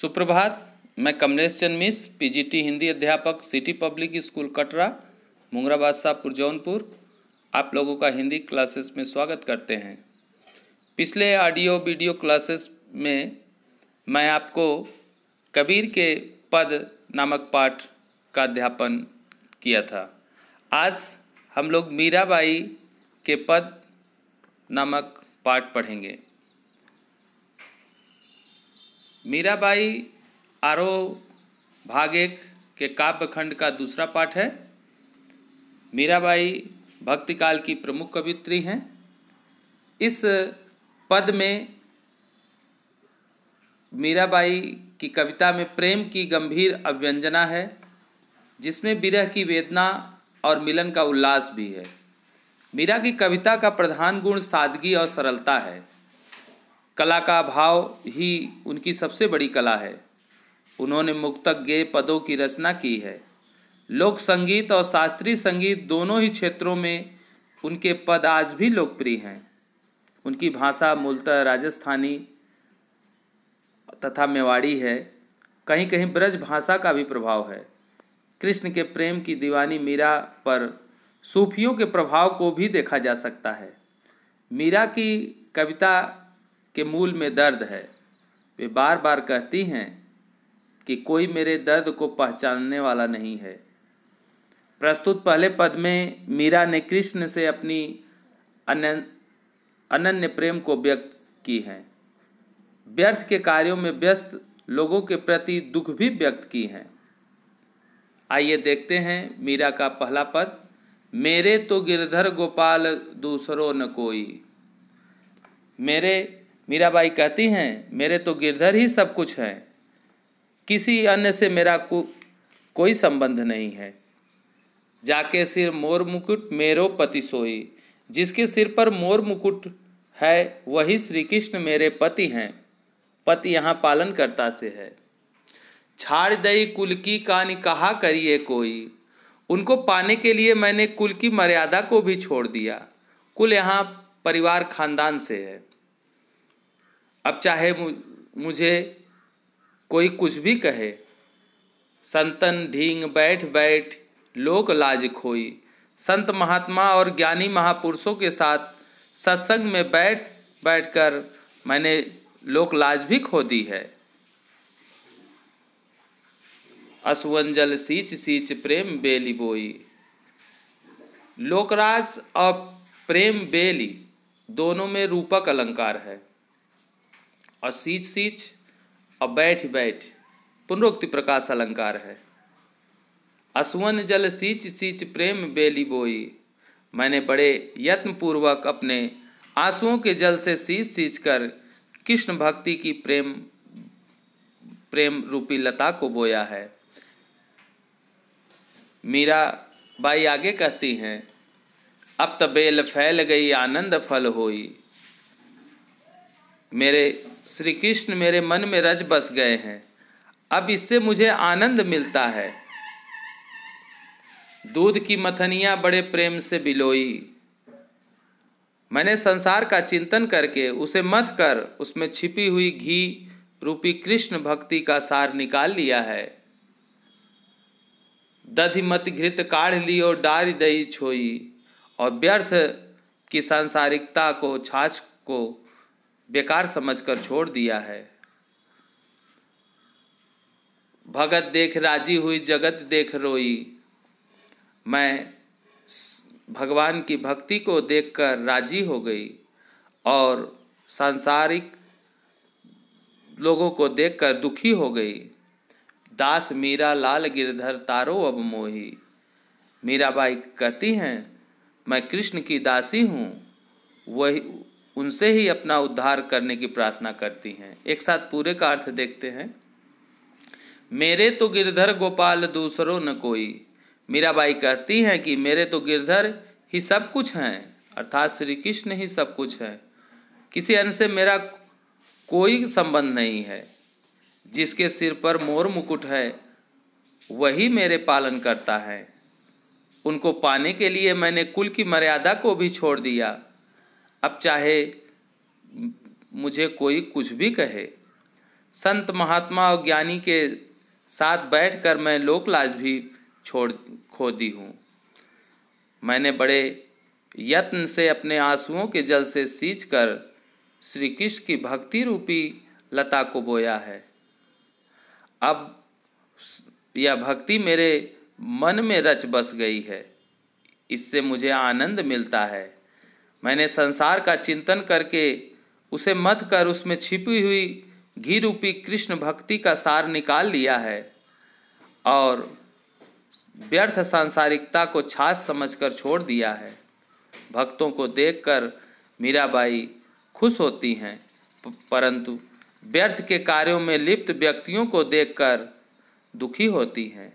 सुप्रभात मैं कमलेश चंद मिस पीजीटी हिंदी अध्यापक city public school Katra Mungrabad Badshahpur Jaunpur आप लोगों का हिंदी क्लासेस में स्वागत करते हैं पिछले ऑडियो वीडियो क्लासेस में मैं आपको कबीर के पद नामक पाठ का अध्यापन किया था आज हम लोग मीराबाई के पद नामक पाठ पढ़ेंगे मीराबाई आरो भाग एक के काव्य खंड का दूसरा पाठ है मीराबाई भक्ति काल की प्रमुख कवित्री हैं इस पद में मीराबाई की कविता में प्रेम की गंभीर अभ्यंजना है जिसमें विरह की वेदना और मिलन का उल्लास भी है मीरा की कविता का प्रधान गुण सादगी और सरलता है कला का भाव ही उनकी सबसे बड़ी कला है उन्होंने मुक्तक गेय पदों की रचना की है लोक संगीत और शास्त्रीय संगीत दोनों ही क्षेत्रों में उनके पद आज भी लोकप्रिय हैं उनकी भाषा मूलतः राजस्थानी तथा मेवाड़ी है कहीं कहीं ब्रज भाषा का भी प्रभाव है कृष्ण के प्रेम की दीवानी मीरा पर सूफियों के प्रभाव को भी देखा जा सकता है मीरा की कविता के मूल में दर्द है वे बार बार कहती हैं कि कोई मेरे दर्द को पहचानने वाला नहीं है प्रस्तुत पहले पद में मीरा ने कृष्ण से अपनी अनन्य प्रेम को व्यक्त की है व्यर्थ के कार्यों में व्यस्त लोगों के प्रति दुख भी व्यक्त की हैं आइए देखते हैं मीरा का पहला पद मेरे तो गिरधर गोपाल दूसरों न कोई मेरे मीराबाई कहती हैं मेरे तो गिरधर ही सब कुछ हैं किसी अन्य से मेरा को, कोई संबंध नहीं है जाके सिर मोर मुकुट मेरो पति सोई जिसके सिर पर मोर मुकुट है वही श्री कृष्ण मेरे पति हैं पति यहाँ पालन करता से है छाड़ दई कुल की कहानी कहा करिए कोई उनको पाने के लिए मैंने कुल की मर्यादा को भी छोड़ दिया कुल यहाँ परिवार खानदान से है अब चाहे मुझे कोई कुछ भी कहे संतन ढींग बैठ बैठ लोक लाज खोई संत महात्मा और ज्ञानी महापुरुषों के साथ सत्संग में बैठ बैठकर मैंने लोक लाज भी खो दी है असुवन सींच सींच प्रेम बेली बोई लोकराज और प्रेम बेली दोनों में रूपक अलंकार है सींच सीच और बैठ बैठ पुनरोक्ति प्रकाश अलंकार है असुवन जल सींच सींच प्रेम बेली बोई मैंने बड़े यत्न पूर्वक अपने आंसुओं के जल से सींच सींच कर कृष्ण भक्ति की प्रेम प्रेम रूपी लता को बोया है मीरा बाई आगे कहती हैं अब तबेल तो फैल गई आनंद फल होई मेरे श्री कृष्ण मेरे मन में रज बस गए हैं अब इससे मुझे आनंद मिलता है दूध की मथनिया बड़े प्रेम से बिलोई मैंने संसार का चिंतन करके उसे मत कर उसमें छिपी हुई घी रूपी कृष्ण भक्ति का सार निकाल लिया है दधि मत घृत काढ़ ली और डारी दई छोई और व्यर्थ की सांसारिकता को छाछ को बेकार समझकर छोड़ दिया है भगत देख राजी हुई जगत देख रोई मैं भगवान की भक्ति को देखकर राजी हो गई और सांसारिक लोगों को देखकर दुखी हो गई दास मीरा लाल गिरधर तारो अब मोही मीराबाई कहती हैं मैं कृष्ण की दासी हूँ वही उनसे ही अपना उद्धार करने की प्रार्थना करती हैं एक साथ पूरे का अर्थ देखते हैं मेरे तो गिरधर गोपाल दूसरों न कोई मीराबाई कहती हैं कि मेरे तो गिरधर ही सब कुछ हैं अर्थात श्री कृष्ण ही सब कुछ है किसी अन्य से मेरा कोई संबंध नहीं है जिसके सिर पर मोर मुकुट है वही मेरे पालन करता है उनको पाने के लिए मैंने कुल की मर्यादा को भी छोड़ दिया अब चाहे मुझे कोई कुछ भी कहे संत महात्मा और ज्ञानी के साथ बैठकर मैं लोकलाज भी छोड़ खो दी हूँ मैंने बड़े यत्न से अपने आंसुओं के जल से सींच कर श्री कृष्ण की भक्ति रूपी लता को बोया है अब यह भक्ति मेरे मन में रच बस गई है इससे मुझे आनंद मिलता है मैंने संसार का चिंतन करके उसे मत कर उसमें छिपी हुई घी रूपी कृष्ण भक्ति का सार निकाल लिया है और व्यर्थ सांसारिकता को छाछ समझकर छोड़ दिया है भक्तों को देखकर मीराबाई खुश होती हैं परंतु व्यर्थ के कार्यों में लिप्त व्यक्तियों को देखकर दुखी होती हैं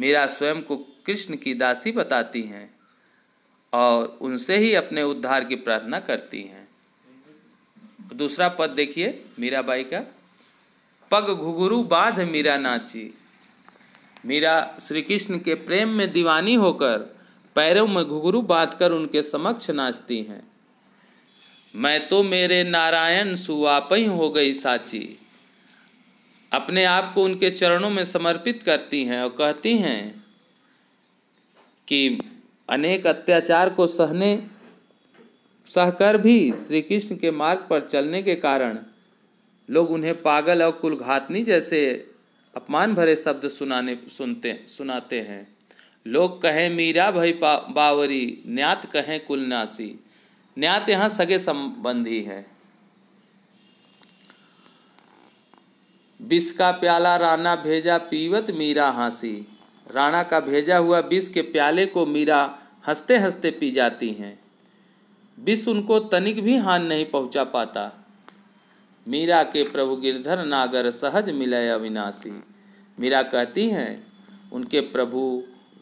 मीरा स्वयं को कृष्ण की दासी बताती हैं और उनसे ही अपने उद्धार की प्रार्थना करती हैं दूसरा पद देखिए मीराबाई का पग घुघरू बाध मीरा नाची मीरा श्री कृष्ण के प्रेम में दीवानी होकर पैरों में घुघरू बांध कर उनके समक्ष नाचती हैं मैं तो मेरे नारायण सुवापई हो गई साची अपने आप को उनके चरणों में समर्पित करती हैं और कहती हैं कि अनेक अत्याचार को सहने सहकर भी श्री कृष्ण के मार्ग पर चलने के कारण लोग उन्हें पागल और कुलघातनी जैसे अपमान भरे शब्द सुनाने सुनते सुनाते हैं लोग कहें मीरा भाई बावरी न्यात कहें कुलनासी न्यात यहाँ सगे संबंधी है बिस्का प्याला राना भेजा पीवत मीरा हाँसी राणा का भेजा हुआ विष के प्याले को मीरा हंसते हंसते पी जाती हैं विष उनको तनिक भी हान नहीं पहुंचा पाता मीरा के प्रभु गिरधर नागर सहज मिले अविनाशी मीरा कहती हैं उनके प्रभु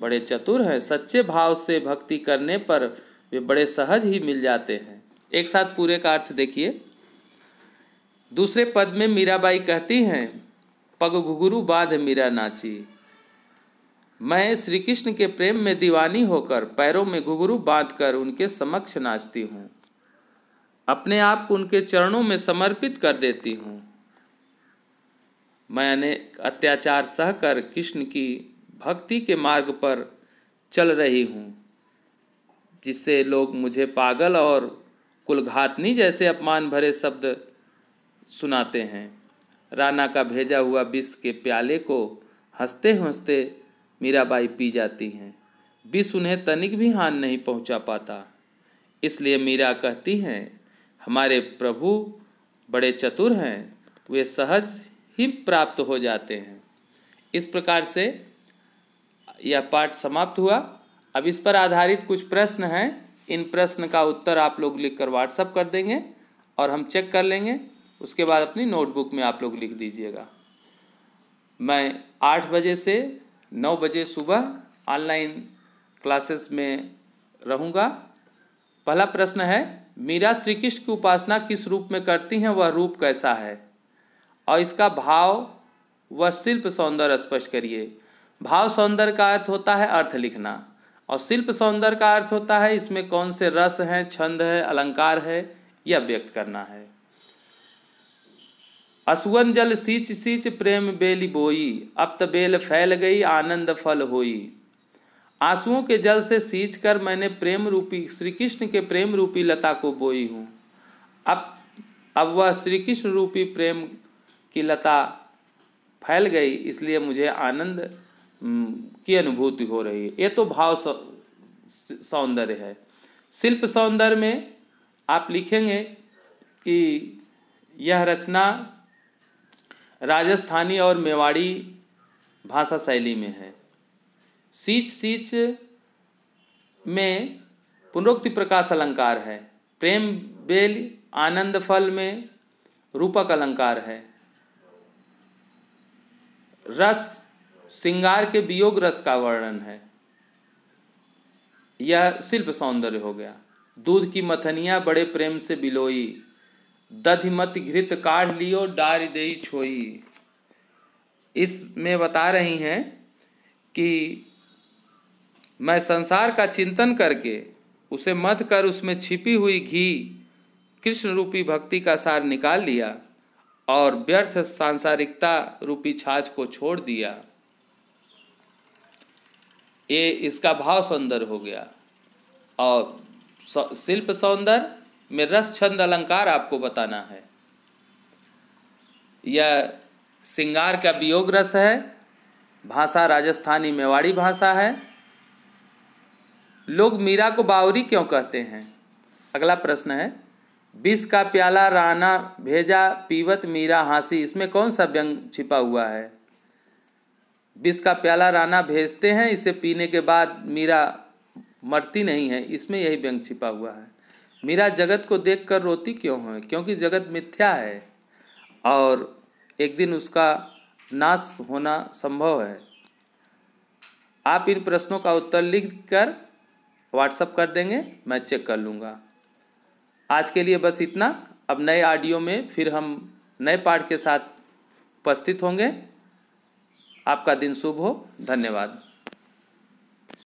बड़े चतुर हैं सच्चे भाव से भक्ति करने पर वे बड़े सहज ही मिल जाते हैं एक साथ पूरे का अर्थ देखिए दूसरे पद में मीराबाई कहती हैं पग घुघुरु बाँध मीरा नाची मैं श्री कृष्ण के प्रेम में दीवानी होकर पैरों में घुघरू बांधकर उनके समक्ष नाचती हूँ अपने आप को उनके चरणों में समर्पित कर देती हूँ मैं अनेक अत्याचार सहकर कृष्ण की भक्ति के मार्ग पर चल रही हूँ जिससे लोग मुझे पागल और कुलघातनी जैसे अपमान भरे शब्द सुनाते हैं राना का भेजा हुआ विष के प्याले को हंसते हंसते मीराबाई पी जाती हैं विष उन्हें तनिक भी हान नहीं पहुंचा पाता इसलिए मीरा कहती हैं हमारे प्रभु बड़े चतुर हैं वे सहज ही प्राप्त हो जाते हैं इस प्रकार से यह पाठ समाप्त हुआ अब इस पर आधारित कुछ प्रश्न हैं इन प्रश्न का उत्तर आप लोग लिख कर व्हाट्सअप कर देंगे और हम चेक कर लेंगे उसके बाद अपनी नोटबुक में आप लोग लिख दीजिएगा मैं आठ बजे से नौ बजे सुबह ऑनलाइन क्लासेस में रहूँगा पहला प्रश्न है मीरा श्री कृष्ण की उपासना किस रूप में करती हैं वह रूप कैसा है और इसका भाव व शिल्प सौंदर्य स्पष्ट करिए भाव सौंदर्य का अर्थ होता है अर्थ लिखना और शिल्प सौंदर्य का अर्थ होता है इसमें कौन से रस हैं छंद है अलंकार है यह व्यक्त करना है असुवन जल सींच सींच प्रेम बेली बोई अब बेल फैल गई आनंद फल होई आंसुओं के जल से सींच कर मैंने प्रेम रूपी श्री कृष्ण के प्रेम रूपी लता को बोई हूँ अब अब वह श्री कृष्ण रूपी प्रेम की लता फैल गई इसलिए मुझे आनंद की अनुभूति हो रही है ये तो भाव सौंदर्य है शिल्प सौंदर्य में आप लिखेंगे कि यह रचना राजस्थानी और मेवाड़ी भाषा शैली में है सीच सीच में पुनरोक्ति प्रकाश अलंकार है प्रेम बेल आनंद फल में रूपक अलंकार है रस श्रृंगार के वियोग रस का वर्णन है यह शिल्प सौंदर्य हो गया दूध की मथनिया बड़े प्रेम से बिलोई दधिमत घृत काढ़ लियो डार दे छोई इसमें बता रही हैं कि मैं संसार का चिंतन करके उसे मत कर उसमें छिपी हुई घी कृष्ण रूपी भक्ति का सार निकाल लिया और व्यर्थ सांसारिकता रूपी छाछ को छोड़ दिया ये इसका भाव सौंदर हो गया और शिल्प सौंदर्य में रस छंद अलंकार आपको बताना है यह सिंगार का वियोग रस है भाषा राजस्थानी मेवाड़ी भाषा है लोग मीरा को बावरी क्यों कहते हैं अगला प्रश्न है विष का प्याला राना भेजा पीवत मीरा हाँसी इसमें कौन सा व्यंग छिपा हुआ है विष का प्याला राना भेजते हैं इसे पीने के बाद मीरा मरती नहीं है इसमें यही व्यंग छिपा हुआ है मीरा जगत को देखकर रोती क्यों है क्योंकि जगत मिथ्या है और एक दिन उसका नाश होना संभव है आप इन प्रश्नों का उत्तर लिख कर व्हाट्सअप कर देंगे मैं चेक कर लूँगा आज के लिए बस इतना अब नए ऑडियो में फिर हम नए पाठ के साथ उपस्थित होंगे आपका दिन शुभ हो धन्यवाद